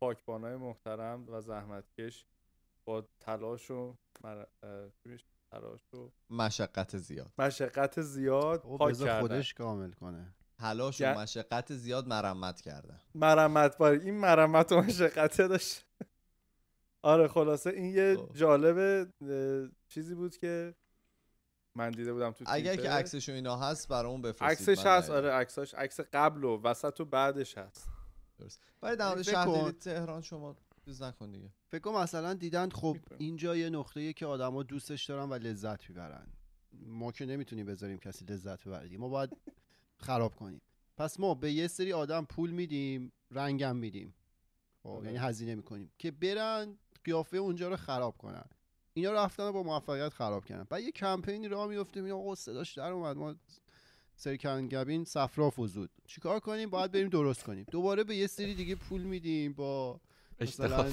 پاکبانای محترم و زحمتکش با تلاش و مر... تلاش مشقت زیاد مشقت زیاد خب، پاک خودش کامل کنه تلاش و مشقت زیاد مرمت کردن مرمت بار این مرمت و مشقت داشت آره خلاصه این یه خب. جالب چیزی بود که من دیده بودم تو اگر که عکسش اینا هست برای اون بفرستید عکسش هست آره عکسش عکس قبل و وسط و بعدش هست درست برای در مورد تهران شما چیز نکن دیگه فکر کنم مثلا دیدن خب اینجا یه ای که آدما دوستش دارن و لذت میبرن ما که نمیتونیم بذاریم کسی لذت ببره ما باید خراب کنیم پس ما به یه سری آدم پول میدیم رنگم میدیم خب، آره. یعنی هزینه میکنیم که برن قیافه اونجا رو خراب کنن اینا رفتن با موفقیت خراب کردن بعد یه کمپینی راه میفته میگه آقا صداش در اومد ما سرکنگبین صفرا فزود چیکار کنیم باید بریم درست کنیم دوباره به یه سری دیگه پول میدیم با مثلا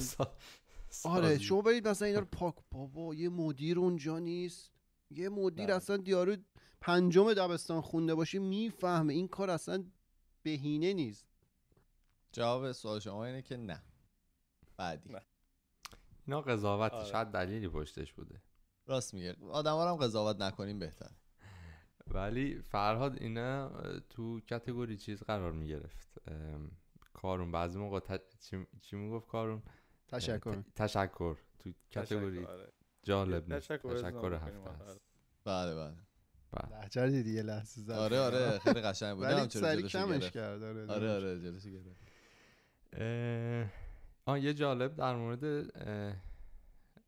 آره شما برید مثلا اینا رو پاک بابا یه مدیر اونجا نیست یه مدیر بله. اصلا دیارو پنجم دبستان خونده باشه میفهمه این کار اصلا بهینه نیست جواب سوال شما اینه که نه بعدی نه. بله. اینا قضاوت آره. شاید دلیلی پشتش بوده راست میگه آدم هم قضاوت نکنیم بهتره ولی فرهاد اینا تو کتگوری چیز قرار میگرفت کارون بعضی موقع ت... چی... چی میگفت کارون تشکر تشکر تو کتگوری آره. جالب نیست تشکر, تشکر هفته هست بله بله لحجر دیدی یه لحظه زد آره آره خیلی قشنگ بود ولی سری کمش کرد آره آره آره جلوش گرفت آه یه جالب در مورد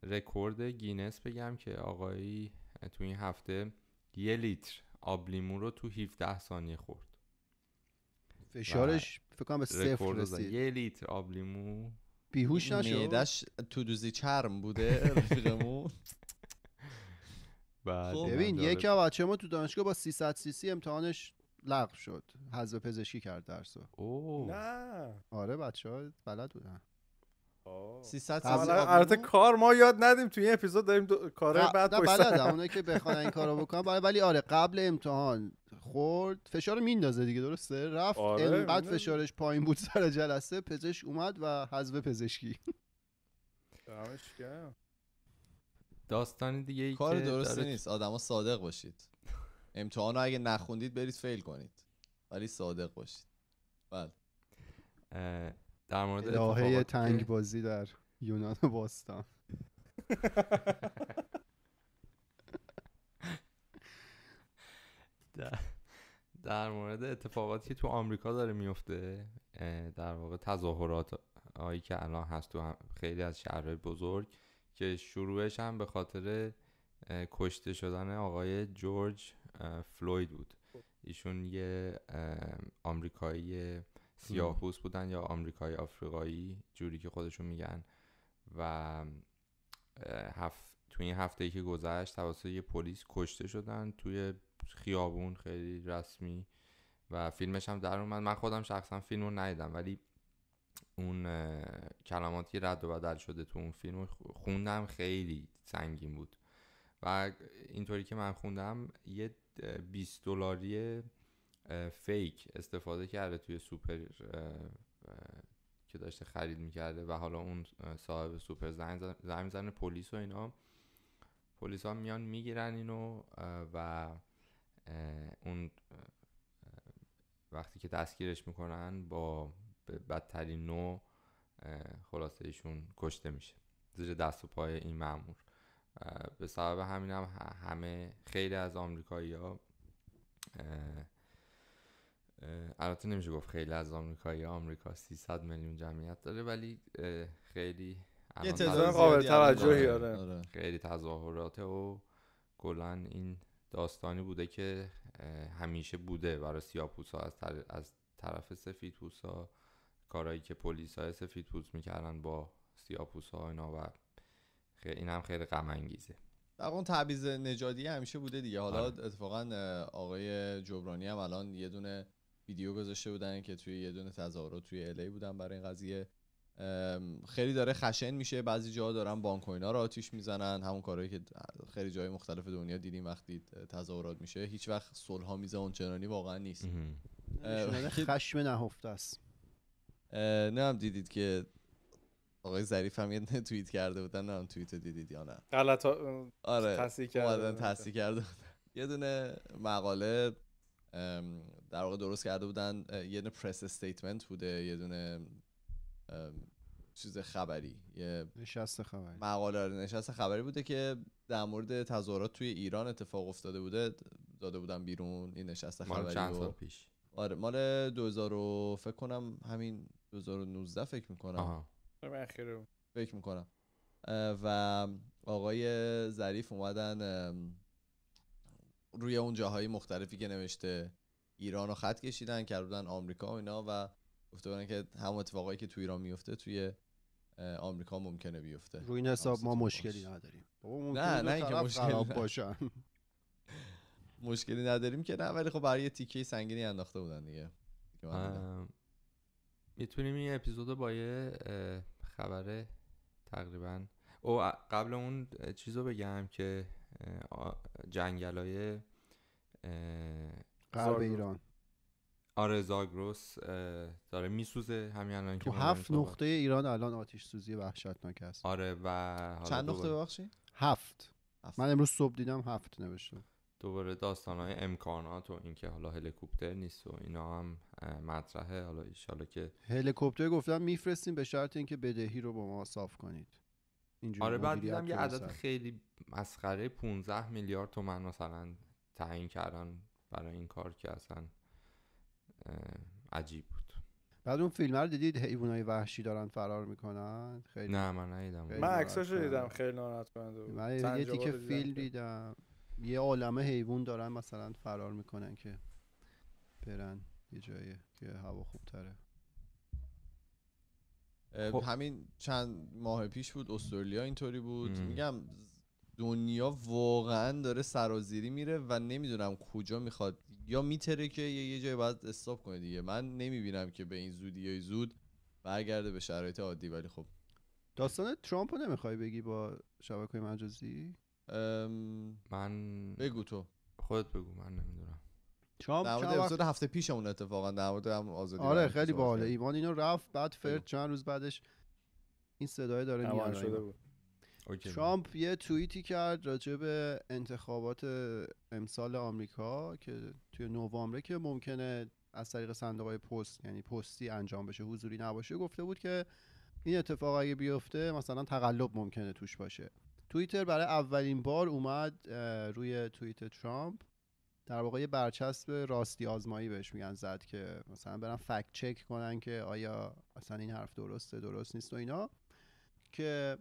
رکورد گینس بگم که آقایی تو این هفته یه لیتر آب لیمو رو تو 17 ثانیه خورد فشارش فکر کنم به صفر رسید یه لیتر لیمو بیهوش نشد میدش تو دوزی چرم بوده رفیقمون خب. ببین یکی از بچه ما تو دانشگاه با 300 سی سی امتحانش لغو شد حذف پزشکی کرد درسو اوه نه آره بچه بلد بودن 300 البته کار ما یاد ندیم توی این اپیزود داریم دو... کارهای بعد بعد اونایی که بخوان این کارو بکنن ولی آره قبل امتحان خورد فشار میندازه دیگه درسته رفت آره. آره فشارش پایین بود سر جلسه پزشک اومد و حذف پزشکی داستان دیگه ای کار درسته نیست آدما صادق باشید امتحان رو اگه نخوندید برید فیل کنید ولی صادق باشید بله در مورد تنگ بازی در یونان باستان در مورد اتفاقاتی که تو آمریکا داره میفته در واقع تظاهرات هایی که الان هست تو خیلی از شهرهای بزرگ که شروعش هم به خاطر کشته شدن آقای جورج فلوید بود ایشون یه آمریکایی سیاهپوست بودن یا آمریکای آفریقایی جوری که خودشون میگن و هفت تو این هفته ای که گذشت توسط یه پلیس کشته شدن توی خیابون خیلی رسمی و فیلمش هم در اومد من خودم شخصا فیلم رو ندیدم ولی اون کلماتی رد و بدل شده تو اون فیلم خوندم خیلی سنگین بود و اینطوری که من خوندم یه 20 دلاری فیک استفاده کرده توی سوپر که داشته خرید میکرده و حالا اون صاحب سوپر زنگ زن زن پلیس و اینا پلیس ها میان میگیرن اینو و اون وقتی که دستگیرش میکنن با بدترین نوع خلاصه ایشون کشته میشه زیر دست و پای این معمور به سبب همین هم همه خیلی از آمریکایی البته نمیشه گفت خیلی از آمریکایی آمریکا 300 میلیون جمعیت داره ولی خیلی یه قابل توجهی آره. آره خیلی تظاهرات و کلا این داستانی بوده که همیشه بوده برای سیاپوسا از, از طرف سفیدپوسا کارهایی که پلیس های می‌کردن میکردن با سیاپوسا اینا و این هم خیلی غم انگیزه در اون تعبیز نجادی همیشه بوده دیگه حالا آره. اتفاقا آقای جبرانی هم الان یه دونه ویدیو گذاشته بودن که توی یه دونه تظاهرات توی الی بودن برای این قضیه خیلی داره خشن میشه بعضی جاها دارن بانک ها رو آتیش میزنن همون کاری که خیلی جای مختلف دنیا دیدیم وقتی تظاهرات میشه هیچ وقت صلح میز میزه اونچنانی واقعا نیست خشم نهفته است نه هم دیدید که آقای ظریف هم یه توییت کرده بودن نه هم توییت دیدید یا نه غلط آره تصحیح کرده یه دونه مقاله در واقع درست کرده بودن یه دونه پرس استیتمنت بوده یه دونه چیز خبری یه نشست خبری مقاله آره، نشست خبری بوده که در مورد تظاهرات توی ایران اتفاق افتاده بوده داده بودن بیرون این نشست خبری مال چند سال پیش آره مال 2000 فکر کنم همین 2019 فکر میکنم آها. خب، فکر میکنم و آقای ظریف اومدن روی اون جاهای مختلفی که نوشته ایران رو خط کشیدن کرده بودن آمریکا و اینا و گفته بودن که هم اتفاقایی که تو ایران میفته توی آمریکا ممکنه بیفته روی این حساب ما مشکلی نداریم نه نه اینکه مشکلی باشن مشکلی نداریم که نه ولی خب برای تیکه سنگینی انداخته بودن دیگه میتونیم این اپیزود با یه خبره تقریبا او قبل اون چیز بگم که های قرب ایران آره زاگروس داره میسوزه همین الان تو هفت نقطه ایران الان آتیش سوزی وحشتناک است آره و چند نقطه ببخشید هفت من امروز صبح دیدم هفت نوشته دوباره داستان های امکانات و اینکه حالا هلیکوپتر نیست و اینا هم مطرحه حالا ایشالا که هلیکوپتر گفتم میفرستیم به شرط اینکه بدهی رو با ما صاف کنید اینجوری آره بعد دیدم یه عدد خیلی مسخره 15 میلیارد تومن مثلا تعیین کردن برای این کار که اصلا عجیب بود بعد اون فیلم رو دیدید حیوانای وحشی دارن فرار میکنن خیلی نه من ندیدم من رو دیدم خیلی ناراحت کننده بود من یه فیلم دیدم یه عالمه حیوان دارن مثلا فرار میکنن که برن یه جایی که هوا خوب تره خب. همین چند ماه پیش بود استرالیا اینطوری بود میگم دنیا واقعا داره سرازیری میره و نمیدونم کجا میخواد یا میتره که یه جای باید استاپ کنه دیگه من نمیبینم که به این زودی یا زود برگرده به شرایط عادی ولی خب داستان ترامپ رو نمیخوای بگی با شبکه مجازی من بگو تو خودت بگو من نمیدونم شام در مورد هفته پیش اون اتفاقا در مورد هم آزادی آره خیلی باحال ایمان اینو رفت بعد فرد چند روز بعدش این صدای داره میاد شده بود ترامپ یه توییتی کرد راجع به انتخابات امسال آمریکا که توی نوامبر که ممکنه از طریق صندوق پست یعنی پستی انجام بشه حضوری نباشه گفته بود که این اتفاق اگه بیفته مثلا تقلب ممکنه توش باشه توییتر برای اولین بار اومد روی توییت ترامپ در واقع یه برچسب راستی آزمایی بهش میگن زد که مثلا برن فکت چک کنن که آیا اصلا این حرف درسته درست نیست و اینا که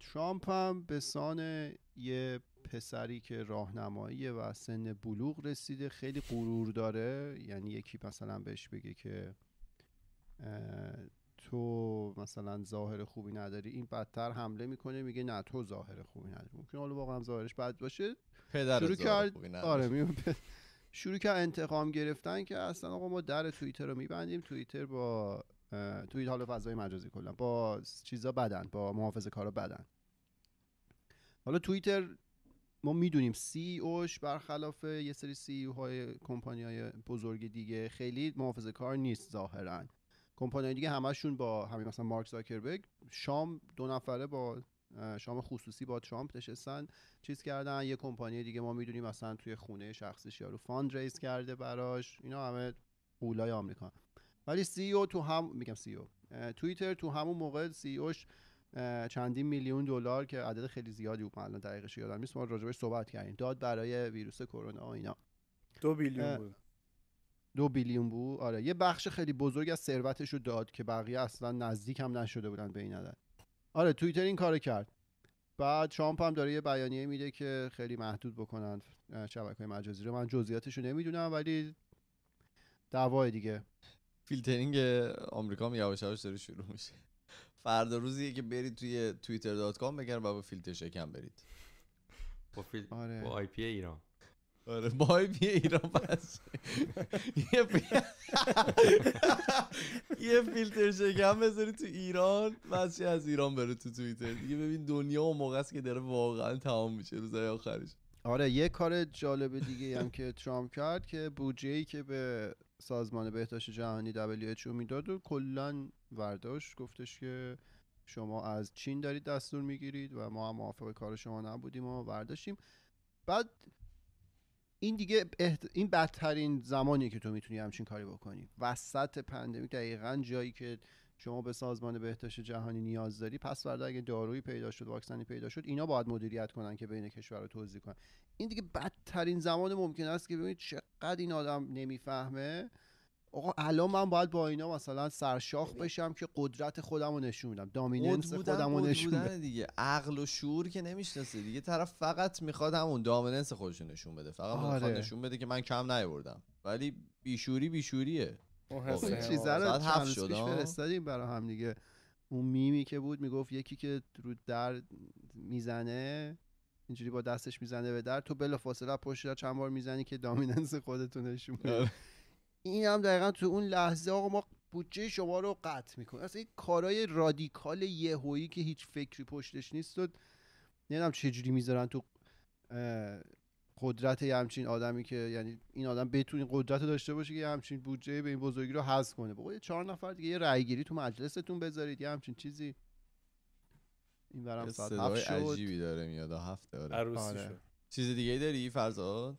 ترامپ هم به سان یه پسری که راهنمایی و سن بلوغ رسیده خیلی غرور داره یعنی یکی مثلا بهش بگه که تو مثلا ظاهر خوبی نداری این بدتر حمله میکنه میگه نه تو ظاهر خوبی نداری ممکن حالا واقعا ظاهرش بد باشه پدر شروع کرد آره میون شروع کرد انتقام گرفتن که اصلا آقا ما در توییتر رو میبندیم توییتر با توییت حالا فضای مجازی کلا با چیزا بدن با محافظه کارا بدن حالا توییتر ما میدونیم سی اوش برخلاف یه سری سی او های کمپانی های بزرگ دیگه خیلی محافظه کار نیست ظاهرا کمپانی دیگه همشون با همین مثلا مارک زاکربرگ شام دو نفره با شام خصوصی با ترامپ نشستن چیز کردن یه کمپانی دیگه ما میدونیم مثلا توی خونه شخصیش یارو فاند ریز کرده براش اینا همه قولای آمریکا ولی سی او تو هم میگم سی او توییتر تو همون موقع سی اوش چندین میلیون دلار که عدد خیلی زیادی بود الان دقیقش یادم نیست ما راجبش صحبت کردیم داد برای ویروس کرونا اینا دو بیلیون بود دو بیلیون بود آره یه بخش خیلی بزرگ از ثروتش رو داد که بقیه اصلا نزدیک هم نشده بودن به این عدد آره توییتر این کارو کرد بعد ترامپ هم داره یه بیانیه میده که خیلی محدود بکنن شبکه مجازی رو من جزئیاتش رو نمیدونم ولی دعوای دیگه فیلترینگ آمریکا هم یواش یواش داره شروع میشه فردا روزیه که برید توی توییتر دات کام بگرد و با فیلتر شکم برید با, فیل... آره. آی پی ایران آره بای بیه ایران پس یه فیلتر شکم بذاری تو ایران بس از ایران بره تو توییتر دیگه ببین دنیا و موقع است که داره واقعا تمام میشه روزهای آخرش آره یه کار جالب دیگه هم که ترامپ کرد که بودجه که به سازمان بهداشت جهانی WHO میداد و کلا ورداشت گفتش که شما از چین دارید دستور میگیرید و ما هم موافق کار شما نبودیم و برداشتیم بعد این دیگه این بدترین زمانیه که تو میتونی همچین کاری بکنی وسط پندمیک دقیقا جایی که شما به سازمان بهداشت جهانی نیاز داری پس فردا اگه دارویی پیدا شد واکسنی پیدا شد اینا باید مدیریت کنن که بین کشور رو توضیح کنن این دیگه بدترین زمان ممکن است که ببینید چقدر این آدم نمیفهمه آقا الان من باید با اینا مثلا سرشاخ بشم که قدرت خودم رو نشون میدم دامیننس خودم رو نشون بودن دیگه عقل و شعور که نمیشناسه دیگه طرف فقط میخواد همون دامیننس خودش نشون بده فقط آره. میخواد نشون بده که من کم نیاوردم ولی بیشوری بیشوریه اون خب، خب، چیزا رو چند فرستادیم برای هم دیگه اون میمی که بود میگفت یکی که رو در میزنه اینجوری با دستش میزنه به در تو بلافاصله پشت چند بار میزنی که دامیننس خودتون نشون آره. این هم دقیقا تو اون لحظه آقا ما بودجه شما رو قطع میکنه اصلا این کارهای رادیکال یهویی که هیچ فکری پشتش نیست و نمیدونم چجوری میذارن تو قدرت یه همچین آدمی که یعنی این آدم بتونی قدرت رو داشته باشه که یه همچین بودجه به این بزرگی رو حذف کنه یه چهار نفر دیگه یه گیری تو مجلستون بذارید یه همچین چیزی این برم ساعت هفت عجیبی داره میاد هفت داره چیز دیگه داری فرزاد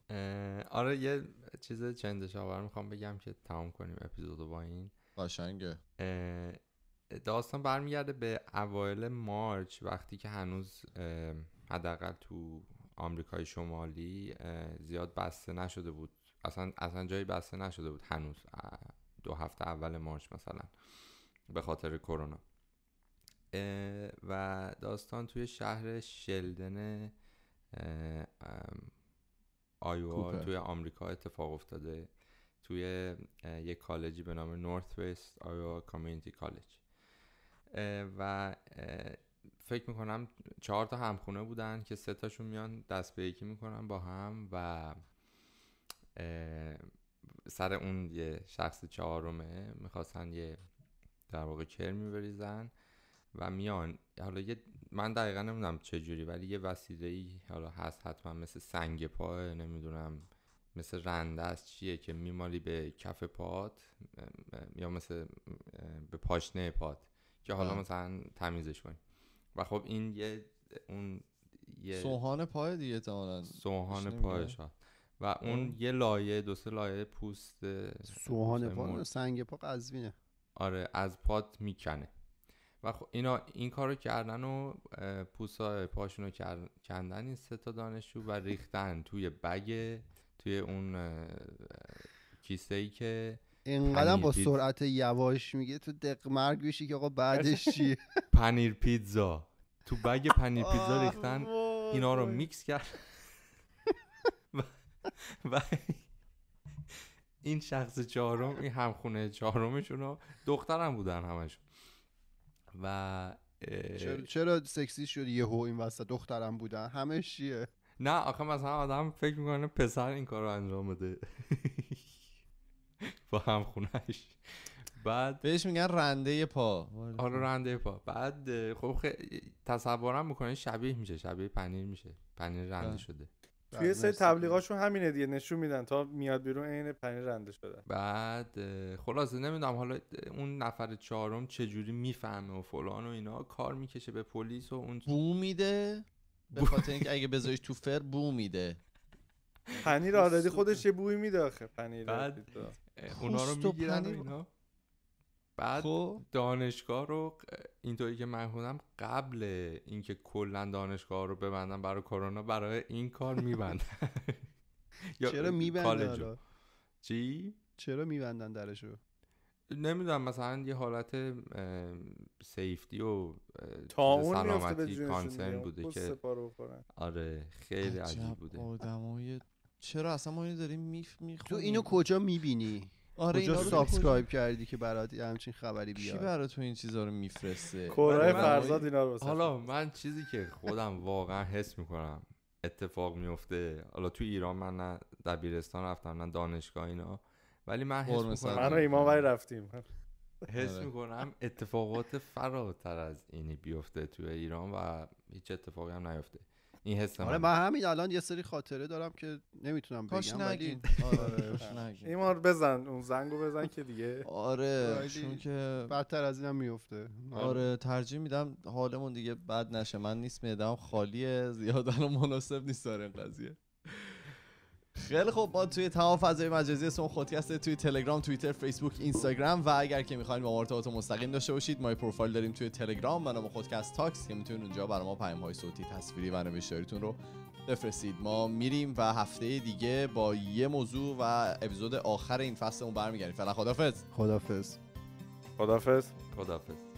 آره یه چیز چندش آور میخوام بگم که تمام کنیم اپیزودو با این باشنگه داستان برمیگرده به اوایل مارچ وقتی که هنوز حداقل تو آمریکای شمالی زیاد بسته نشده بود اصلا اصلا جایی بسته نشده بود هنوز دو هفته اول مارچ مثلا به خاطر کرونا و داستان توی شهر شلدن آیوا توی آمریکا اتفاق افتاده توی یک کالجی به نام نورث وست آیوا کامیونیتی کالج و فکر میکنم چهار تا همخونه بودن که سه تاشون میان دست به یکی میکنن با هم و سر اون یه شخص چهارمه میخواستن یه در واقع کرمی بریزن و میان حالا یه من دقیقا نمیدونم چجوری ولی یه وسیله ای حالا هست حتما مثل سنگ پا نمیدونم مثل رنده است چیه که میمالی به کف پات یا مثل به پاشنه پات که حالا مثلا تمیزش کنی و خب این یه اون یه سوهان پای دیگه تمالا سوهان پایش و اون یه لایه دو سه لایه پوست سوهان پا سنگ پا قزوینه آره از پات میکنه و خب اینا این کارو کردن و پوسا رو کندن این سه تا دانشجو و ریختن توی بگ توی اون کیسه ای که اینقدر با سرعت یواش میگه تو دق مرگ میشی که آقا بعدش چی پنیر پیتزا تو بگ پنیر پیتزا ریختن اینا رو میکس کرد و این شخص چهارم این همخونه چهارمشون رو دخترم بودن همشون و چرا, چرا سکسی شد یهو این وسط دخترم بودن همه چیه نه آخه مثلا آدم فکر میکنه پسر این کار رو انجام بده با هم خونش بعد بهش میگن رنده پا آره رنده پا بعد خب تصورم میکنه شبیه میشه شبیه پنیر میشه پنیر رنده شده توی سری تبلیغاشون همینه دیگه نشون میدن تا میاد بیرون عین پنیر رنده شده بعد خلاصه نمیدونم حالا اون نفر چهارم جوری میفهمه و فلان و اینا کار میکشه به پلیس و اون بو میده به خاطر اینکه اگه بذاریش تو فر بو میده پنیر آزادی خودش یه بوی میده آخه پنیر بعد اونا رو میگیرن اینا بعد خب، دانشگاه رو اینطوری که من خودم قبل اینکه کلا دانشگاه رو ببندم برای کرونا برای این کار میبندن چرا میبندن چی چرا میبندن درشو نمیدونم مثلا یه حالت سیفتی و سلامتی کانسرن بوده که آره خیلی عجیب بوده چرا اصلا ما اینو داریم میف تو اینو کجا میبینی آره کجا سابسکرایب کردی که برات همچین خبری بیاد کی برات تو این چیزا رو میفرسته کورای فرزاد اینا رو حالا من چیزی که خودم واقعا حس میکنم اتفاق میفته حالا تو ایران من نه دبیرستان رفتم نه دانشگاه اینا ولی من حس میکنم من و ایمان ولی رفتیم حس آره. میکنم اتفاقات فراتر از اینی بیفته تو ایران و هیچ اتفاقی هم نیفته این حس آره من همین الان یه سری خاطره دارم که نمیتونم بگم ولی آره, آره. بزن اون زنگو بزن که دیگه آره چون که بدتر از اینم میفته آره ترجیح میدم حالمون دیگه بد نشه من نیست میدم خالیه زیاد الان مناسب نیست داره این قضیه خیلی خوب با توی تمام فضای مجازی اسم خودکست توی تلگرام توییتر فیسبوک اینستاگرام و اگر که میخواین با ما مستقیم داشته باشید ما پروفایل داریم توی تلگرام به نام خودکست تاکس که میتونید اونجا برای ما پیام های صوتی تصویری و نوشتاریتون رو بفرستید ما میریم و هفته دیگه با یه موضوع و اپیزود آخر این فصلمون برمیگردیم فعلا خدافظ خدافظ خدافظ خدافظ